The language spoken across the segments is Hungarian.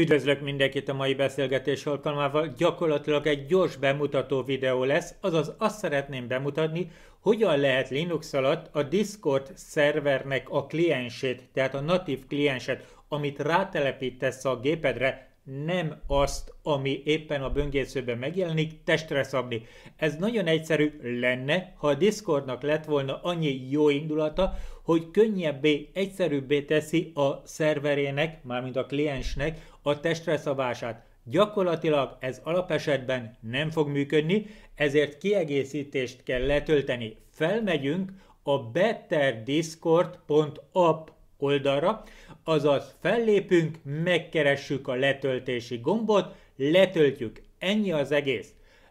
Üdvözlök mindenkit a mai beszélgetés alkalmával. Gyakorlatilag egy gyors bemutató videó lesz, azaz azt szeretném bemutatni, hogyan lehet Linux alatt a Discord szervernek a kliensét, tehát a natív klienset, amit rátelepítesz a gépedre, nem azt, ami éppen a böngészőben megjelenik, testre szabni. Ez nagyon egyszerű lenne, ha a Discordnak lett volna annyi jó indulata, hogy könnyebbé, egyszerűbbé teszi a szerverének, mármint a kliensnek a testre szabását. Gyakorlatilag ez alapesetben nem fog működni, ezért kiegészítést kell letölteni. Felmegyünk a betterdiscord.app oldalra, azaz fellépünk, megkeressük a letöltési gombot, letöltjük. Ennyi az egész.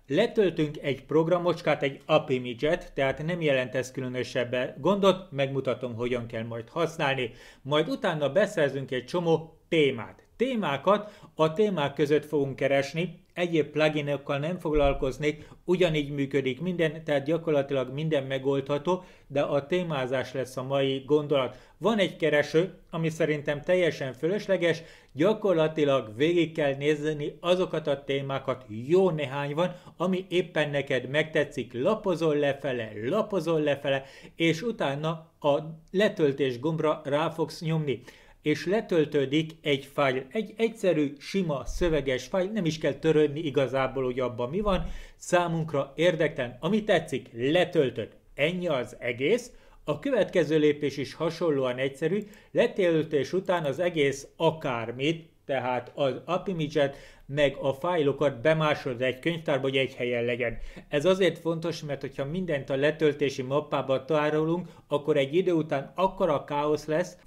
Letöltünk egy programocskát, egy app image-et, tehát nem jelent ez különösebb gondot, megmutatom, hogyan kell majd használni. Majd utána beszerzünk egy csomó témát témákat a témák között fogunk keresni, egyéb pluginokkal nem foglalkoznék, ugyanígy működik minden, tehát gyakorlatilag minden megoldható, de a témázás lesz a mai gondolat. Van egy kereső, ami szerintem teljesen fölösleges, gyakorlatilag végig kell nézni azokat a témákat, jó néhány van, ami éppen neked megtetszik, lapozol lefele, lapozol lefele, és utána a letöltés gombra rá fogsz nyomni és letöltődik egy fájl, egy egyszerű, sima, szöveges fájl, nem is kell törődni igazából, hogy abban mi van, számunkra érdektelen, ami tetszik, letöltött, ennyi az egész, a következő lépés is hasonlóan egyszerű, letöltés után az egész akármit, tehát az API meg a fájlokat bemásolod egy könyvtárba, hogy egy helyen legyen. Ez azért fontos, mert hogyha mindent a letöltési mappába tárolunk, akkor egy idő után akkora káosz lesz,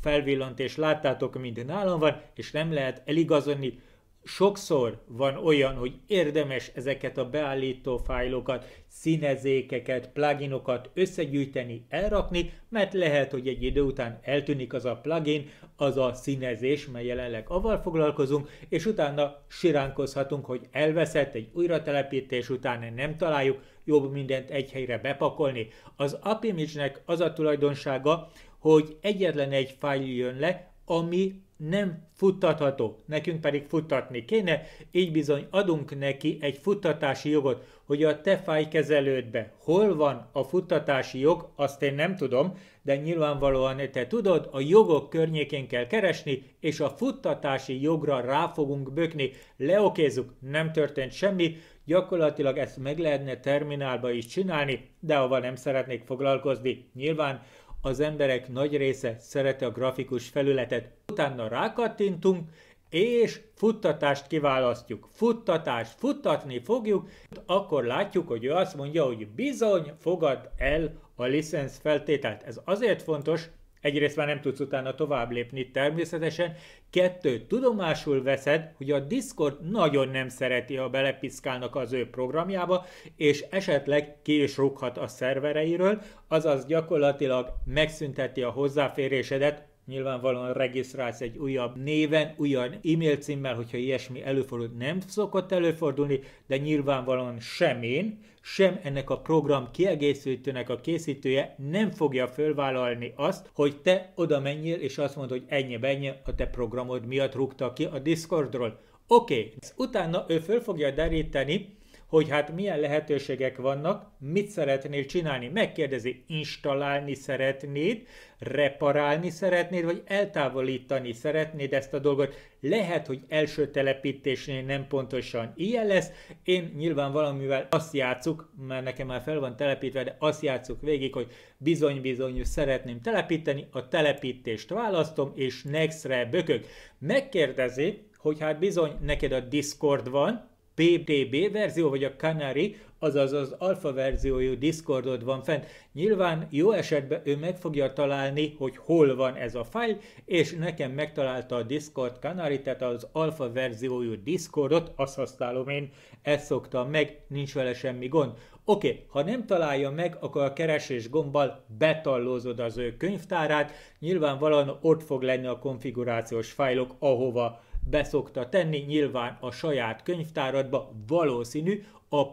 és láttátok, minden nálam van, és nem lehet eligazolni sokszor van olyan, hogy érdemes ezeket a beállító fájlokat, színezékeket, pluginokat összegyűjteni, elrakni, mert lehet, hogy egy idő után eltűnik az a plugin, az a színezés, mely jelenleg avval foglalkozunk, és utána siránkozhatunk, hogy elveszett egy újratelepítés után nem találjuk, jobb mindent egy helyre bepakolni. Az Appimage-nek az a tulajdonsága, hogy egyetlen egy fájl jön le, ami nem futtatható, nekünk pedig futtatni kéne, így bizony adunk neki egy futtatási jogot, hogy a te fájkezelődbe hol van a futtatási jog, azt én nem tudom, de nyilvánvalóan te tudod, a jogok környékén kell keresni, és a futtatási jogra rá fogunk bökni, leokézzük, nem történt semmi, gyakorlatilag ezt meg lehetne terminálba is csinálni, de ahova nem szeretnék foglalkozni, nyilván az emberek nagy része szereti a grafikus felületet. Utána rákattintunk, és futtatást kiválasztjuk. Futtatást futtatni fogjuk, akkor látjuk, hogy ő azt mondja, hogy bizony fogad el a licensz feltételt. Ez azért fontos, Egyrészt már nem tudsz utána tovább lépni természetesen. Kettő, tudomásul veszed, hogy a Discord nagyon nem szereti, ha belepiszkálnak az ő programjába, és esetleg ki is rúghat a szervereiről, azaz gyakorlatilag megszünteti a hozzáférésedet Nyilvánvalóan regisztrálsz egy újabb néven, újabb e-mail címmel, hogyha ilyesmi előfordul, nem szokott előfordulni, de nyilvánvalóan sem én, sem ennek a program kiegészítőnek a készítője nem fogja fölvállalni azt, hogy te oda menjél és azt mondod, hogy ennyi ennyi a te programod miatt rúgta ki a Discordról. Oké, okay. utána ő föl fogja deríteni, hogy hát milyen lehetőségek vannak, mit szeretnél csinálni. Megkérdezi, installálni szeretnéd, reparálni szeretnéd, vagy eltávolítani szeretnéd ezt a dolgot. Lehet, hogy első telepítésnél nem pontosan ilyen lesz. Én nyilván valamivel azt játszuk, mert nekem már fel van telepítve, de azt játszuk végig, hogy bizony-bizony szeretném telepíteni, a telepítést választom, és nextre bökök. Megkérdezi, hogy hát bizony neked a Discord van, BBB verzió, vagy a Canary, azaz az alfa verziójú Discordod van fent. Nyilván jó esetben ő meg fogja találni, hogy hol van ez a fájl, és nekem megtalálta a Discord Canary, tehát az alfa verziójú Discordot, azt használom én, ezt szoktam meg, nincs vele semmi gond. Oké, okay, ha nem találja meg, akkor a keresés gombbal betallózod az ő könyvtárát, nyilvánvalóan ott fog lenni a konfigurációs fájlok, ahova beszokta tenni, nyilván a saját könyvtáradba valószínű, a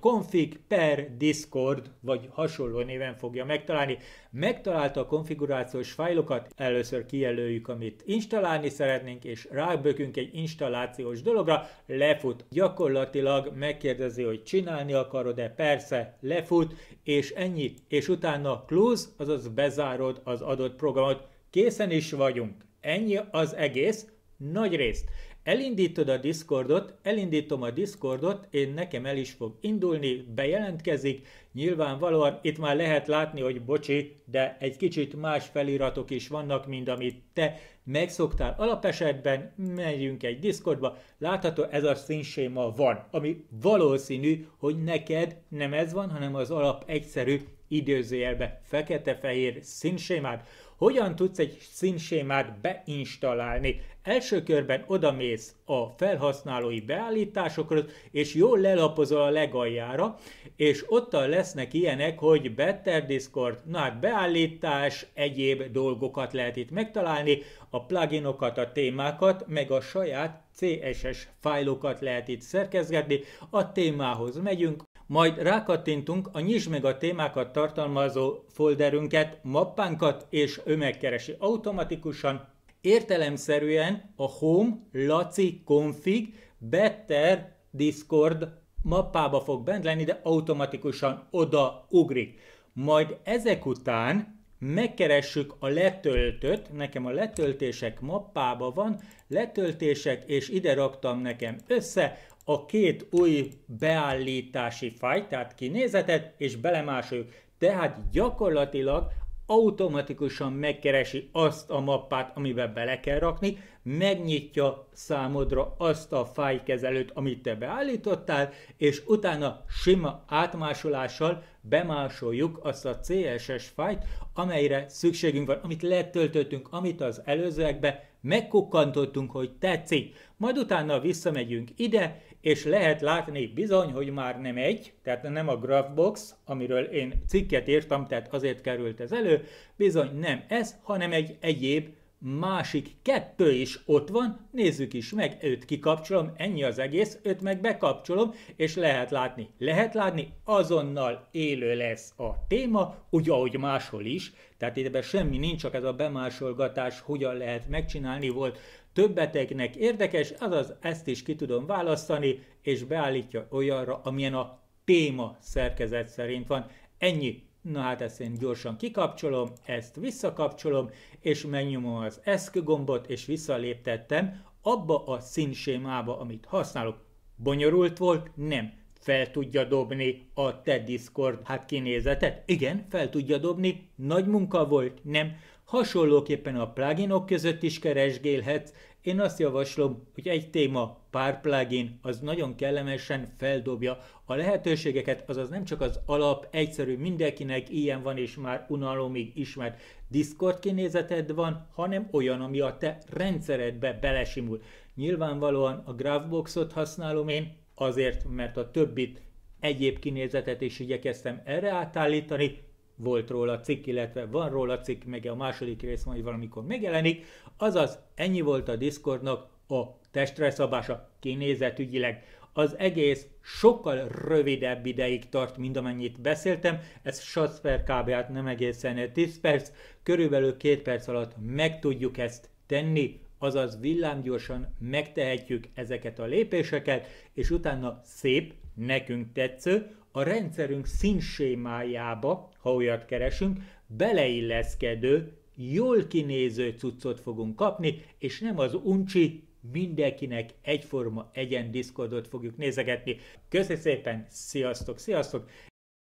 .config per Discord, vagy hasonló néven fogja megtalálni. Megtalálta a konfigurációs fájlokat, először kijelöljük, amit installálni szeretnénk, és rábökünk egy installációs dologra, lefut. Gyakorlatilag megkérdezi, hogy csinálni akarod-e, persze, lefut, és ennyi, és utána close, azaz bezárod az adott programot. Készen is vagyunk. Ennyi az egész, nagy részt. Elindítod a Discordot, elindítom a Discordot, én nekem el is fog indulni, bejelentkezik, nyilvánvalóan itt már lehet látni, hogy bocsi, de egy kicsit más feliratok is vannak, mint amit te megszoktál. Alapesetben megyünk egy Discordba, látható ez a színséma van, ami valószínű, hogy neked nem ez van, hanem az alap egyszerű időzőjelbe fekete-fehér színsémát. Hogyan tudsz egy színsémát beinstalálni? Első körben odamész a felhasználói beállításokról és jól lelapozol a legaljára, és ott lesznek ilyenek, hogy Better Discord, na hát beállítás, egyéb dolgokat lehet itt megtalálni, a pluginokat, a témákat, meg a saját CSS fájlokat lehet itt szerkezgetni, a témához megyünk, majd rákattintunk a nyisd meg a témákat tartalmazó folderünket, mappánkat, és ő megkeresi automatikusan Értelemszerűen a home laci config better discord mappába fog bent lenni, de automatikusan oda ugrik. Majd ezek után megkeressük a letöltött, nekem a letöltések mappába van, letöltések, és ide raktam nekem össze a két új beállítási fajtát tehát kinézetet, és belemásoljuk. Tehát gyakorlatilag automatikusan megkeresi azt a mappát, amiben bele kell rakni, megnyitja számodra azt a fájkezelőt, amit te beállítottál, és utána sima átmásolással bemásoljuk azt a CSS fájt, amelyre szükségünk van, amit letöltöttünk, amit az előzőekbe megkukkantottunk, hogy tetszik. Majd utána visszamegyünk ide, és lehet látni bizony, hogy már nem egy, tehát nem a Graphbox, amiről én cikket írtam, tehát azért került ez elő, bizony nem ez, hanem egy egyéb másik kettő is ott van, nézzük is meg, őt kikapcsolom, ennyi az egész, őt meg bekapcsolom, és lehet látni, lehet látni, azonnal élő lesz a téma, úgy ahogy máshol is, tehát ebben semmi nincs, csak ez a bemásolgatás, hogyan lehet megcsinálni volt Többeteknek érdekes, azaz ezt is ki tudom választani, és beállítja olyanra, amilyen a téma szerkezet szerint van. Ennyi. Na hát ezt én gyorsan kikapcsolom, ezt visszakapcsolom, és megnyomom az ESC gombot, és visszaléptettem abba a színsémába, amit használok. Bonyolult volt? Nem. Fel tudja dobni a te Discord hát kinézetet? Igen, fel tudja dobni. Nagy munka volt? Nem. Hasonlóképpen a pluginok között is keresgélhetsz. Én azt javaslom, hogy egy téma, pár plugin, az nagyon kellemesen feldobja a lehetőségeket, azaz nem csak az alap, egyszerű, mindenkinek ilyen van és már unalomig ismert Discord kinézeted van, hanem olyan, ami a te rendszeredbe belesimul. Nyilvánvalóan a Graphboxot használom én, azért, mert a többit egyéb kinézetet is igyekeztem erre átállítani, volt róla cikk, illetve van róla cikk, meg a második rész majd valamikor megjelenik, azaz ennyi volt a Discordnak a testre szabása kinézetügyileg. Az egész sokkal rövidebb ideig tart, mint amennyit beszéltem, ez satsz kb. nem egészen 10 perc, körülbelül 2 perc alatt meg tudjuk ezt tenni, azaz villámgyorsan megtehetjük ezeket a lépéseket, és utána szép, nekünk tetsző, a rendszerünk színsémájába, ha olyat keresünk, beleilleszkedő, jól kinéző cuccot fogunk kapni, és nem az uncsi, mindenkinek egyforma egyen diszkordot fogjuk nézegetni. Köszönöm szépen, sziasztok, sziasztok!